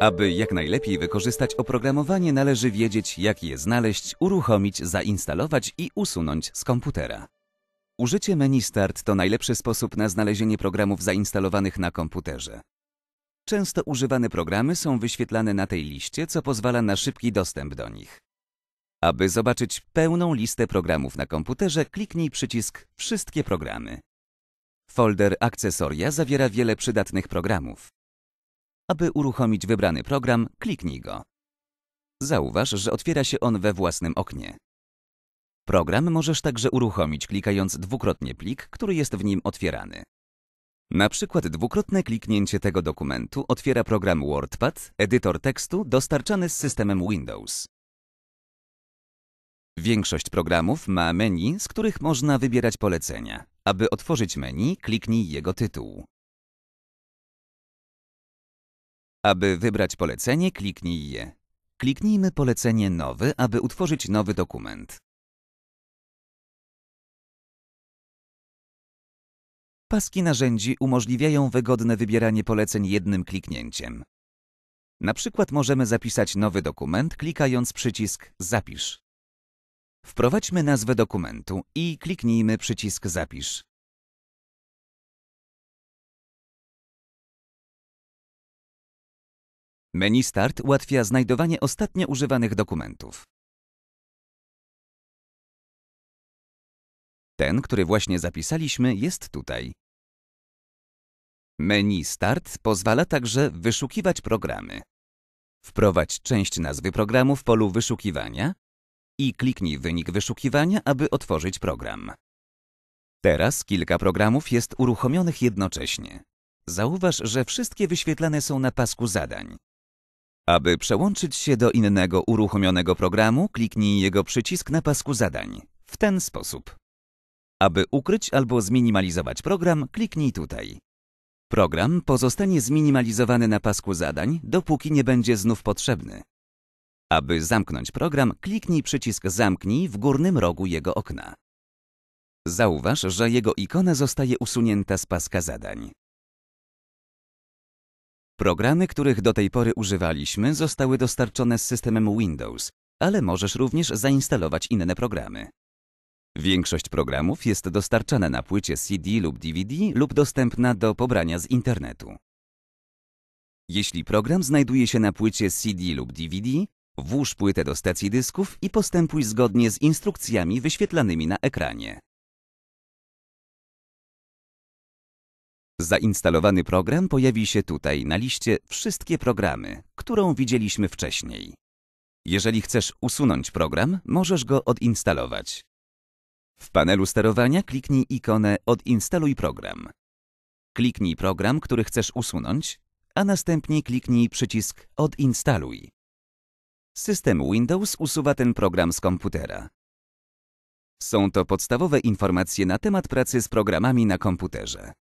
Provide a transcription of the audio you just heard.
Aby jak najlepiej wykorzystać oprogramowanie, należy wiedzieć, jak je znaleźć, uruchomić, zainstalować i usunąć z komputera. Użycie menu Start to najlepszy sposób na znalezienie programów zainstalowanych na komputerze. Często używane programy są wyświetlane na tej liście, co pozwala na szybki dostęp do nich. Aby zobaczyć pełną listę programów na komputerze, kliknij przycisk Wszystkie programy. Folder akcesoria zawiera wiele przydatnych programów. Aby uruchomić wybrany program, kliknij go. Zauważ, że otwiera się on we własnym oknie. Program możesz także uruchomić klikając dwukrotnie plik, który jest w nim otwierany. Na przykład dwukrotne kliknięcie tego dokumentu otwiera program WordPad, edytor tekstu dostarczany z systemem Windows. Większość programów ma menu, z których można wybierać polecenia. Aby otworzyć menu, kliknij jego tytuł. Aby wybrać polecenie, kliknij je. Kliknijmy polecenie Nowy, aby utworzyć nowy dokument. Paski narzędzi umożliwiają wygodne wybieranie poleceń jednym kliknięciem. Na przykład możemy zapisać nowy dokument, klikając przycisk Zapisz. Wprowadźmy nazwę dokumentu i kliknijmy przycisk Zapisz. Menu Start ułatwia znajdowanie ostatnio używanych dokumentów. Ten, który właśnie zapisaliśmy, jest tutaj. Menu Start pozwala także wyszukiwać programy. Wprowadź część nazwy programu w polu wyszukiwania i kliknij wynik wyszukiwania, aby otworzyć program. Teraz kilka programów jest uruchomionych jednocześnie. Zauważ, że wszystkie wyświetlane są na pasku zadań. Aby przełączyć się do innego uruchomionego programu, kliknij jego przycisk na pasku zadań. W ten sposób. Aby ukryć albo zminimalizować program, kliknij tutaj. Program pozostanie zminimalizowany na pasku zadań, dopóki nie będzie znów potrzebny. Aby zamknąć program, kliknij przycisk Zamknij w górnym rogu jego okna. Zauważ, że jego ikona zostaje usunięta z paska zadań. Programy, których do tej pory używaliśmy, zostały dostarczone z systemem Windows, ale możesz również zainstalować inne programy. Większość programów jest dostarczana na płycie CD lub DVD lub dostępna do pobrania z internetu. Jeśli program znajduje się na płycie CD lub DVD, Włóż płytę do stacji dysków i postępuj zgodnie z instrukcjami wyświetlanymi na ekranie. Zainstalowany program pojawi się tutaj na liście Wszystkie programy, którą widzieliśmy wcześniej. Jeżeli chcesz usunąć program, możesz go odinstalować. W panelu sterowania kliknij ikonę Odinstaluj program. Kliknij program, który chcesz usunąć, a następnie kliknij przycisk Odinstaluj. System Windows usuwa ten program z komputera. Są to podstawowe informacje na temat pracy z programami na komputerze.